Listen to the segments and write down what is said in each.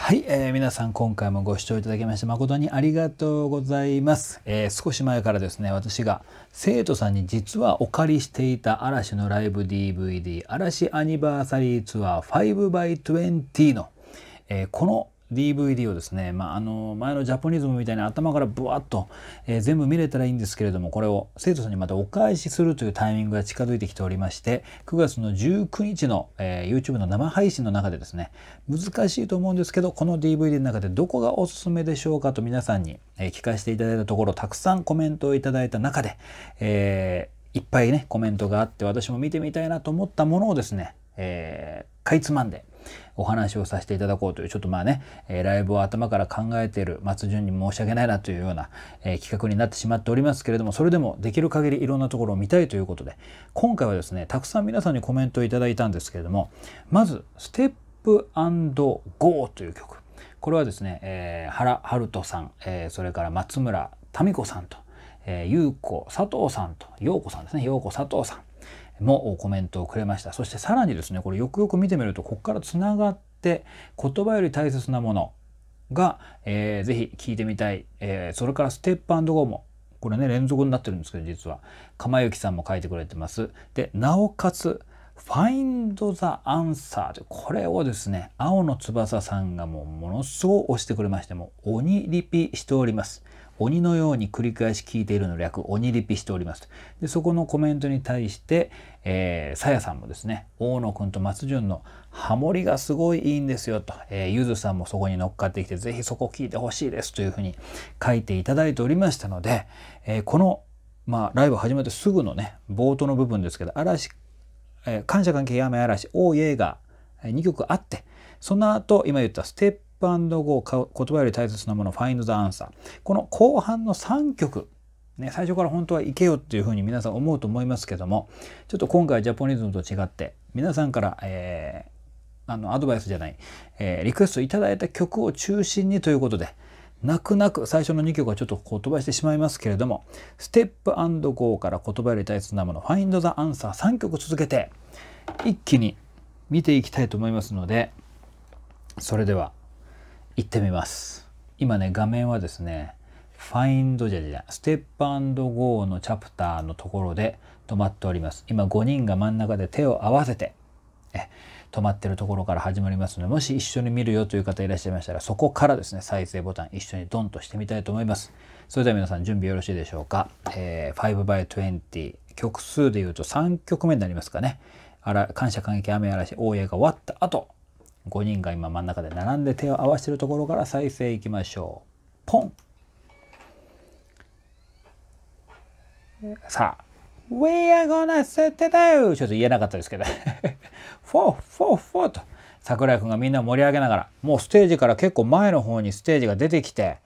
はい、えー、皆さん今回もご視聴いただきまして誠にありがとうございます、えー、少し前からですね私が生徒さんに実はお借りしていた嵐のライブ DVD 嵐アニバーサリーツアー 5x20 の、えー、この DVD をですね、まあ、あの前のジャポニズムみたいに頭からブワッと、えー、全部見れたらいいんですけれどもこれを生徒さんにまたお返しするというタイミングが近づいてきておりまして9月の19日の、えー、YouTube の生配信の中でですね難しいと思うんですけどこの DVD の中でどこがおすすめでしょうかと皆さんに、えー、聞かせていただいたところたくさんコメントをいただいた中で、えいっぱいねコメントがあって私も見てみたいなと思ったものをですね、えかいつまんでお話をさせていただこうという、ちょっとまあね、えライブを頭から考えている松潤に申し訳ないなというような、え企画になってしまっておりますけれども、それでもできる限りいろんなところを見たいということで、今回はですね、たくさん皆さんにコメントをいただいたんですけれども、まず、ステップゴーという曲。これはですね、えー、原春人さん、えー、それから松村民子さんと、えー、優子佐藤さんと、陽子さんですね、陽子佐藤さん。もコメントをくれましたそしてさらにですねこれよくよく見てみるとここからつながって言葉より大切なものが、えー、ぜひ聞いてみたい、えー、それからステップゴーもこれね連続になってるんですけど実は釜幸さんも書いてくれてますでなおかつ Find the Answer とこれをですね青の翼さんがもうものすごく押してくれましてもう鬼リピしております鬼のように繰り返し聞いているの略、鬼リピしておりますで、そこのコメントに対して、えー、さやさんもですね、大野くんと松潤のハモリがすごいいいんですよと、えー、ゆずさんもそこに乗っかってきて、ぜひそこ聞いてほしいですというふうに書いていただいておりましたので、えー、この、まあ、ライブ始めてすぐのね、冒頭の部分ですけど、嵐、えー、感謝関係やめ嵐、大ーイエえ、ガ2曲あって、その後、今言ったステッププ &Go 言葉より大切なもの Find the a n s この後半の3曲ね、最初から本当は行けよっていうふうに皆さん思うと思いますけどもちょっと今回ジャポニズムと違って皆さんから、えー、あのアドバイスじゃない、えー、リクエストいただいた曲を中心にということで泣く泣く最初の2曲はちょっと言葉飛ばしてしまいますけれども「ステップゴーから言葉より大切なもの「ファインドザアンサー3曲続けて一気に見ていきたいと思いますのでそれでは行ってみます。今ね、画面はですね、Find じゃじゃ、ステップゴーのチャプターのところで止まっております。今5人が真ん中で手を合わせて、え止まってるところから始まりますので、もし一緒に見るよという方いらっしゃいましたら、そこからですね、再生ボタン一緒にドンとしてみたいと思います。それでは皆さん準備よろしいでしょうか。えー、5x20 曲数で言うと3曲目になりますかね。あら感謝感激雨嵐大家が終わった後5人が今真ん中で並んで手を合わせてるところから再生いきましょう。ポンさあ、We are gonna set it out! ちょっと言えなかったですけど、フォーフォーフォーと桜井くんがみんな盛り上げながら、もうステージから結構前の方にステージが出てきて、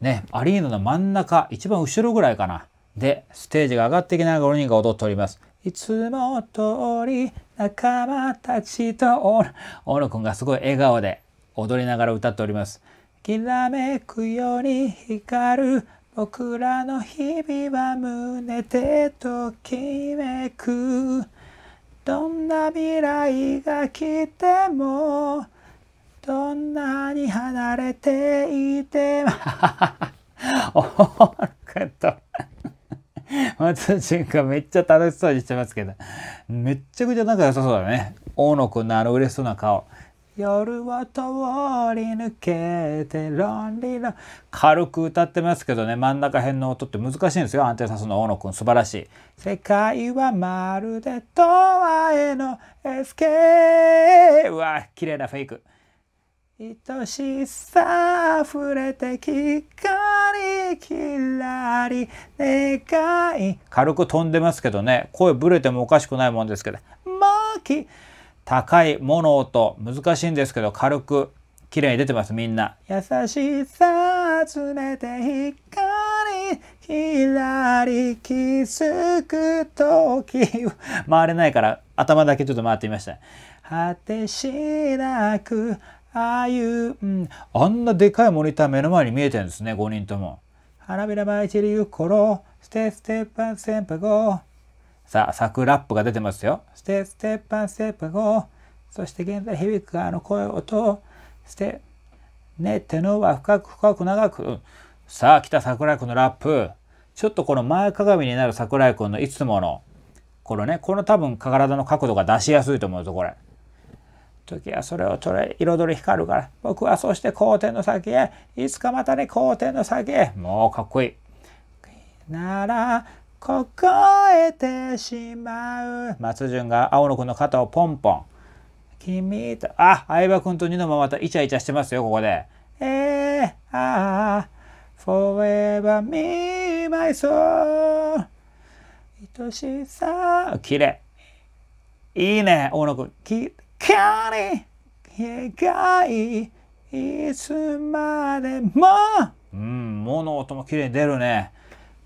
ね、アリーナの真ん中、一番後ろぐらいかな。で、ステージが上がってきながら5人が踊っております。いつも通り仲間たちと大野くんがすごい笑顔で踊りながら歌っております。きらめくように光る僕らの日々は胸でときめくどんな未来が来てもどんなに離れていても。おーくっと松潤がめっちゃ楽しそうにしてますけど、めっちゃくちゃ仲良さそうだね。大野くんのあの嬉しそうな顔。夜は通り抜けてロンリロ軽く歌ってますけどね真ん中辺の音って難しいんですよ安定さるの大野くん素晴らしい世界はまるで永遠のエスケーうわ綺麗なフェイク愛しさ溢れてきかキラリ願い軽く飛んでますけどね声ぶれてもおかしくないもんですけど「マキ」高い物音難しいんですけど軽く綺麗に出てますみんな優しさ集めて光ひらり気づく時回れないから頭だけちょっと回ってみました果てしなくあ歩う。あんなでかいモニター目の前に見えてるんですね5人とも花びらばい散りゆく頃、ステステッパンステッパゴさあ、桜ップが出てますよ。ステステッパンステッパゴそして現在響くあの声音、ステ、ね手てのは深く深く長く。さあ、来た桜井君のラップ。ちょっとこの前かがみになる桜井君のいつもの、このね、この多分体の角度が出しやすいと思うぞ、これ。時はそれを捉れ彩り光るから僕はそして皇帝の先へいつかまたね皇帝の先へもうかっこいいならここへてしまう松潤が青野くんの肩をポンポン君とあ相葉くんとニノもまたイチャイチャしてますよここでえー、ああフォーエバ e r me my s 愛しさ綺麗いいね青野くん光描いいつまでもうん「も」の音も綺麗に出るね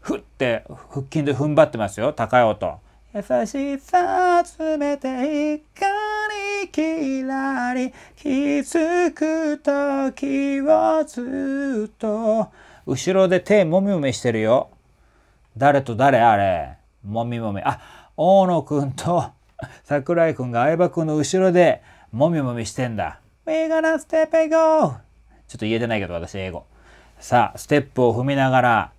ふって腹筋で踏ん張ってますよ高い音優しさ集めて光きらり気づく時をずっと後ろで手もみもみしてるよ誰と誰あれもみもみあ大野くんと桜井くんが相葉くんの後ろで、もみもみしてんだ。We gonna step and go! ちょっと言えてないけど、私、英語。さあ、ステップを踏みながら、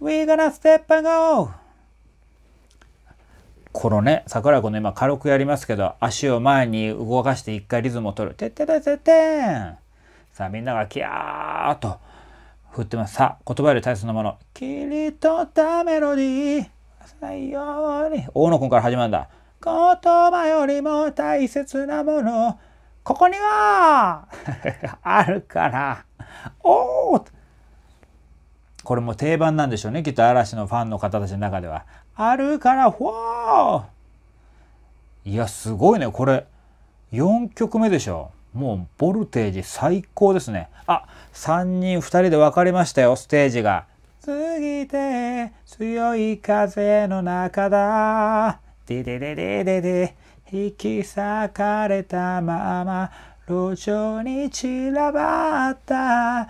We gonna step and go! このね、桜井くんの今軽くやりますけど、足を前に動かして一回リズムを取る。てっててててさあ、みんながキャーと振ってます。さあ、言葉より大切なもの。切り取ったメロディー。さように。大野くんから始まるんだ。言葉よりも大切なもの、ここには あるから、おおこれも定番なんでしょうね、きっと嵐のファンの方たちの中では。あるから、ほーいや、すごいね、これ、4曲目でしょ。もう、ボルテージ最高ですね。あ、3人2人で分かりましたよ、ステージが。過ぎて、強い風の中だ。でででででで引き裂かれたまま路上に散らばった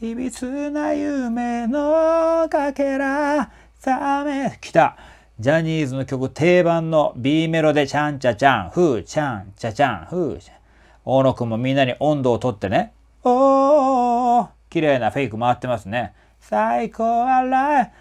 いびつな夢のかけらさめきたジャニーズの曲定番の B メロでちゃんちゃちゃんふーちゃんちゃちゃんふー大野くんもみんなに温度をとってねおお綺麗なフェイク回ってますね最高アライ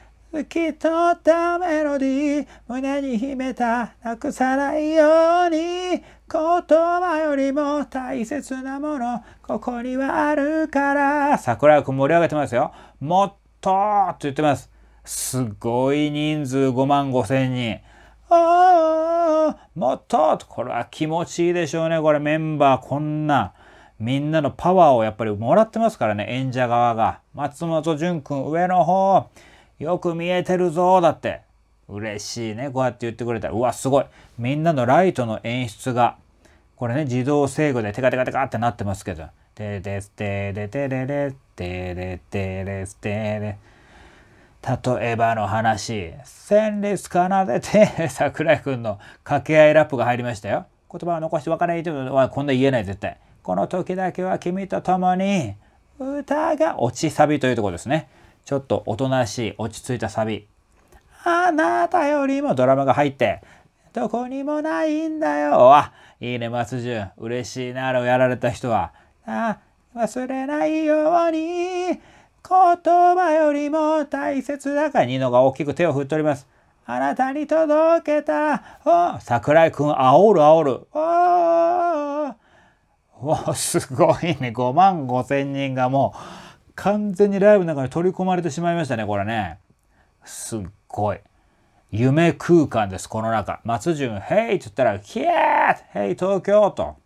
きっったメロディー胸に秘めたなくさないように言葉よりも大切なものここにはあるから桜くん盛り上げてますよもっとって言ってますすごい人数5万5千人おーもっとこれは気持ちいいでしょうねこれメンバーこんなみんなのパワーをやっぱりもらってますからね演者側が松本潤君上の方よく見えてるぞだって。嬉しいね。こうやって言ってくれたら。うわ、すごい。みんなのライトの演出が。これね、自動制御でテカテカテカってなってますけど。テレステレテレレテレテレステレ。例えばの話、旋律奏でて、桜井くんの掛け合いラップが入りましたよ。言葉を残して分からないというこんな言えない絶対。この時だけは君と共に歌が落ちサビというところですね。ちょっとおとなしい落ち着いたサビあなたよりもドラマが入ってどこにもないんだよあいいね松潤嬉しいなあれをやられた人はあ忘れないように言葉よりも大切だからニノが大きく手を振っておりますあなたに届けたお桜井くん煽る煽るおおすごいね5万5千人がもう完全にライブの中に取り込まれてしまいましたね、これね。すっごい。夢空間です、この中。松潤、ヘイって言ったら、キャーヘイ東京と。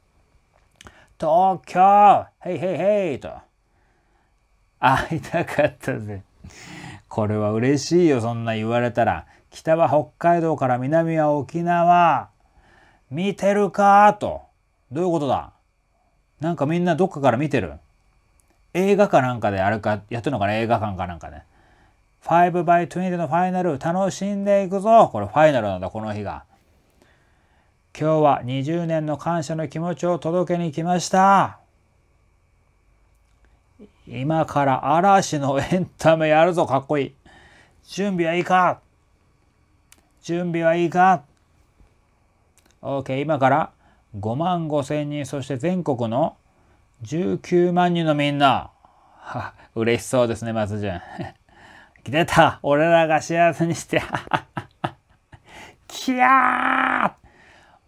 東京ヘイヘイヘイと。会いたかったぜ。これは嬉しいよ、そんな言われたら。北は北海道から南は沖縄。見てるかと。どういうことだなんかみんなどっかから見てる。映画かなんかであれか、やってるのかな映画館かなんかね。5x20 のファイナル楽しんでいくぞこれファイナルなんだ、この日が。今日は20年の感謝の気持ちを届けに来ました。今から嵐のエンタメやるぞ、かっこいい。準備はいいか準備はいいか ?OK、今から5万5千人、そして全国の19万人のみんな。嬉しそうですね、松潤。出 た俺らが幸せにして。キャー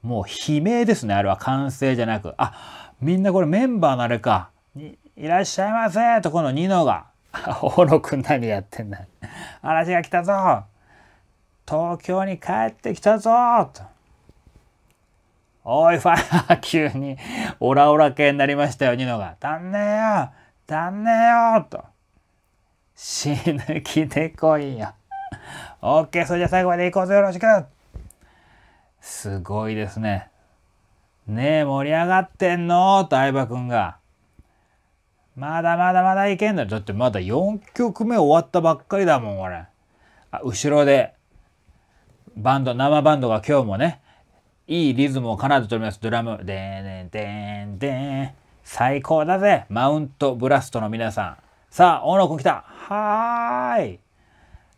もう悲鳴ですね、あれは完成じゃなく。あ、みんなこれメンバーのあれか。いらっしゃいませとこのニノが。ほろくん何やってんだ。嵐が来たぞ東京に帰ってきたぞと。おい、ファー 急に、オラオラ系になりましたよ、ニノが。足んねえよ足んねえよと。死ぬ気で来いよ。オッケー、それじゃ最後まで行こうぞ、よろしくすごいですね。ねえ、盛り上がってんのと相葉くんが。まだまだまだいけんだ。だってまだ4曲目終わったばっかりだもん、俺。あ、後ろで、バンド、生バンドが今日もね、いいリズムを奏でております。ドラム。でーんでーんでーん。最高だぜ。マウントブラストの皆さん。さあ、大野くん来た。はーい。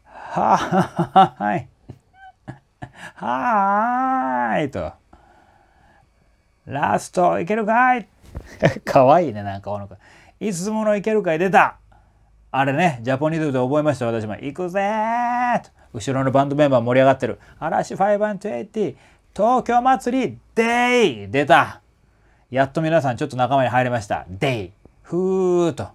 はーい。はーい。と。ラスト、いけるかいかわいいね、なんか大野くん。いつものいけるかい出た。あれね、ジャポニーズで覚えました、私も。行くぜーと。後ろのバンドメンバー盛り上がってる。嵐520、東京祭りデイ出たやっと皆さんちょっと仲間に入りました。デイふーと。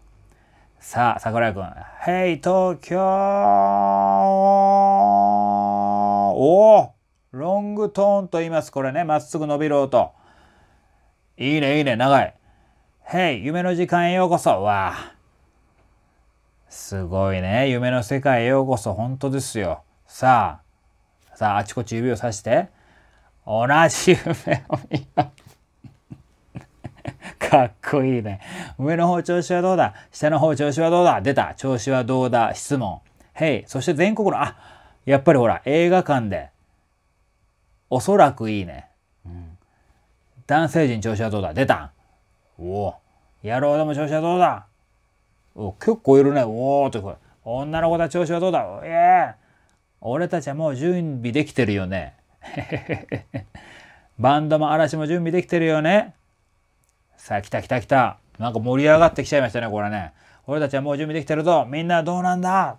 さあ、桜井くん。ヘイ東京おおロングトーンと言います。これね、まっすぐ伸びる音。いいね、いいね、長い。ヘイ夢の時間へようこそ。わあ。すごいね。夢の世界へようこそ。本当ですよ。さあ、さあ、あちこち指をさして。同じ夢を見よう。かっこいいね。上の方調子はどうだ下の方調子はどうだ出た。調子はどうだ質問。へい。そして全国の、あ、やっぱりほら、映画館で、おそらくいいね。うん、男性陣調子はどうだ出た。おお。野郎でも調子はどうだお結構いるね。おおってこれ。女の子だ調子はどうだええ俺たちはもう準備できてるよね。バンドも嵐も準備できてるよね。さあ、来た来た来た。なんか盛り上がってきちゃいましたね、これね。俺たちはもう準備できてるぞ。みんなどうなんだ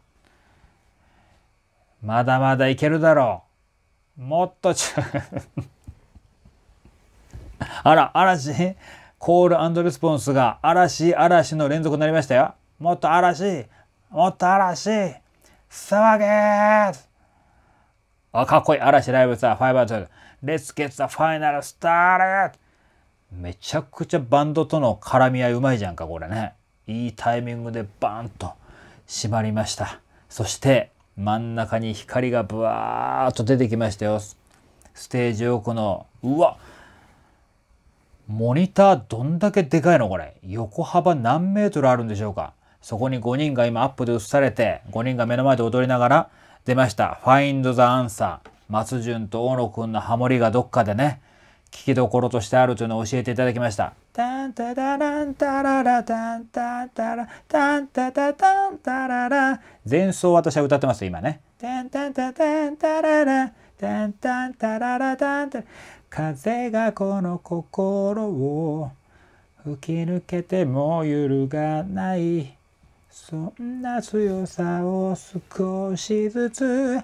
まだまだいけるだろう。もっとち あら、嵐コールレスポンスが嵐、嵐の連続になりましたよ。もっと嵐もっと嵐騒げーあ、かっこいい。嵐ライブさ、ファイバーズ。Let's get the final started! めちゃくちゃバンドとの絡み合いうまいじゃんか、これね。いいタイミングでバーンと閉まりました。そして真ん中に光がブワーッと出てきましたよ。ステージ奥の、うわモニターどんだけでかいのこれ。横幅何メートルあるんでしょうかそこに5人が今アップで映されて、5人が目の前で踊りながら、出ました。Find the answer。松潤と大野くんのハモリがどっかでね、聞きどころとしてあるというのを教えていただきました。タンタタランタララタンタタラタンタタタンタララ前奏私は歌ってます今ね。タンタンタタンタララタンタンタララタンタラ風がこの心を吹き抜けても揺るがないそんな強さを少しずつ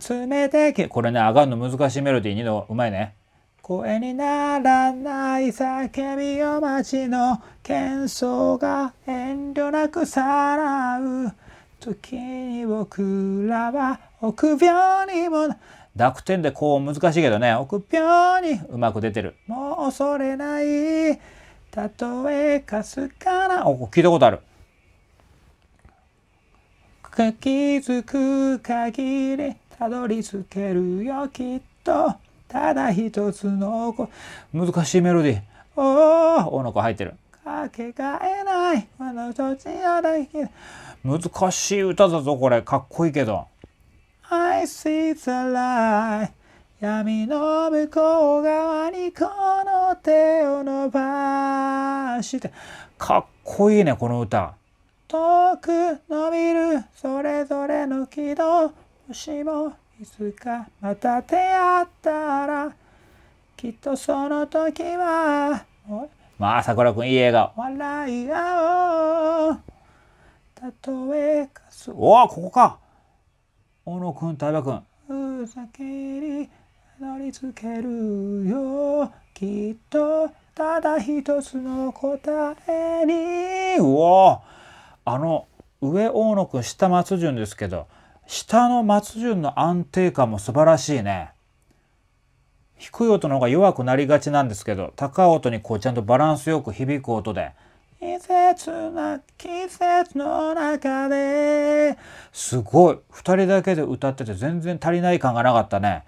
集めてけこれね上がるの難しいメロディーにのうまいね声にならない叫びを待ちの喧騒が遠慮なくさらう時に僕らは臆病にも濁点でこう難しいけどね臆病にうまく出てるもう恐れないたとえかすかなお聞いたことある気づく限りたどり着けるよきっとただ一つの子難しいメロディーおおおの子入ってるかけがえないこの土地やだけ難しい歌だぞこれかっこいいけど I see the light 闇の向こう側にこの手を伸ばしてかっこいいねこの歌遠く伸びるそれぞれの軌道もしもいつかまた出会ったらきっとその時はまあ桜くんいい笑顔笑い合おうたとえかすおおここか小野くん太くんうさきに乗りつけるよきっとただ一つの答えにうおあの上大野くん下松潤ですけど下の松潤の安定感も素晴らしいね。低い音の方が弱くなりがちなんですけど高い音にこうちゃんとバランスよく響く音で「季節な季節の中で」すごい2人だけで歌ってて全然足りない感がなかったね。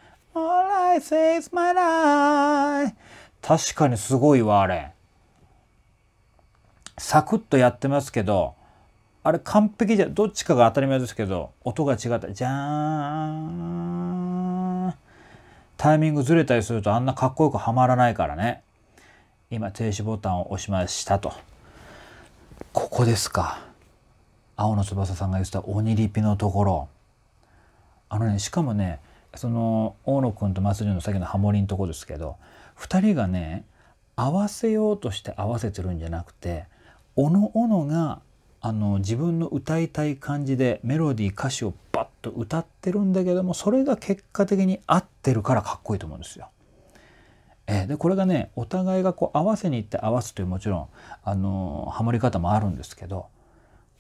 確かにすごいわあれ。サクッとやってますけどあれ完璧じゃどっちかが当たり前ですけど音が違ったじゃーんタイミングずれたりするとあんなかっこよくはまらないからね今停止ボタンを押しましたとここですか青の翼さんが言ってた鬼リピのところあのねしかもねその大野くんと松潤の先のハモリのとこですけど2人がね合わせようとして合わせてるんじゃなくておのおのがあの自分の歌いたい感じでメロディー歌詞をバッと歌ってるんだけどもそれが結果的に合ってるからかっこいいと思うんですよ。えでこれがねお互いがこう合わせにいって合わすというもちろんあのハモり方もあるんですけど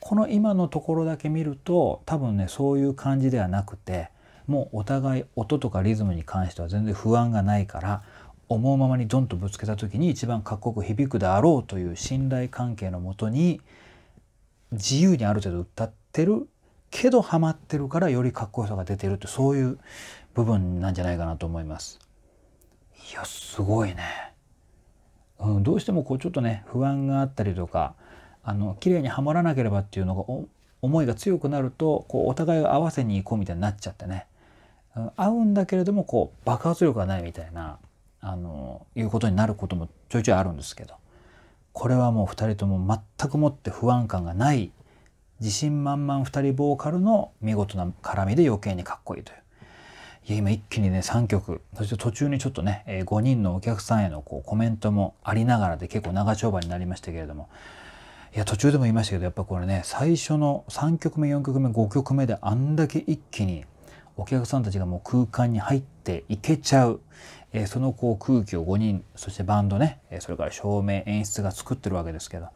この今のところだけ見ると多分ねそういう感じではなくてもうお互い音とかリズムに関しては全然不安がないから思うままにドンとぶつけた時に一番かっこよく響くであろうという信頼関係のもとに自由にある程度歌ってるけどハマってるからよりかっこよさが出てるってそういう部分なんじゃないかなと思います。いやすごいね。うん、どうしてもこうちょっとね不安があったりとかあの綺麗にはまらなければっていうのが思いが強くなるとこうお互いが合わせに行こうみたいになっちゃってね、うん、合うんだけれどもこう爆発力がないみたいなあのいうことになることもちょいちょいあるんですけどこれはもう2人とも全くもって不安感がない自信満々2人ボーカルの見事な絡みで余計にかっこいいという。いや今一気にね3曲そして途中にちょっとね、え5人のお客さんへのこうコメントもありながらで結構長丁場になりましたけれどもいや途中でも言いましたけどやっぱこれね最初の3曲目4曲目5曲目であんだけ一気にお客さんたちがもう空間に入っていけちゃう、えー、そのこう空気を5人そしてバンドね、えそれから照明演出が作ってるわけですけど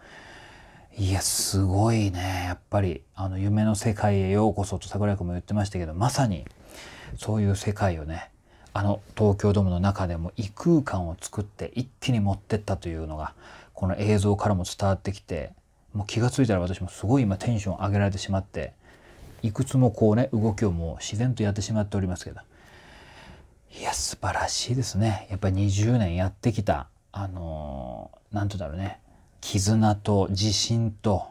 いやすごいねやっぱりあの夢の世界へようこそと桜井君も言ってましたけどまさにそういう世界をねあの東京ドームの中でも異空間を作って一気に持ってったというのがこの映像からも伝わってきてもう気が付いたら私もすごい今テンション上げられてしまっていくつもこうね動きをもう自然とやってしまっておりますけどいや素晴らしいですねやっぱり20年やってきたあの何、ー、だろうね絆と自信と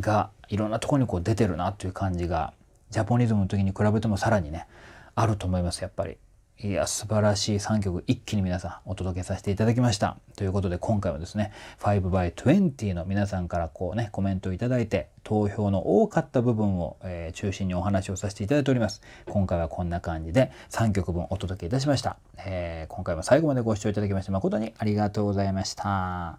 がいろんなとこにこう出てるなという感じがジャポニズムの時に比べてもさらにねあると思いますやっぱり。いや、素晴らしい3曲一気に皆さんお届けさせていただきました。ということで今回はですね、5x20 の皆さんからこうね、コメントをいただいて、投票の多かった部分を、えー、中心にお話をさせていただいております。今回はこんな感じで3曲分お届けいたしました。えー、今回も最後までご視聴いただきまして誠にありがとうございました。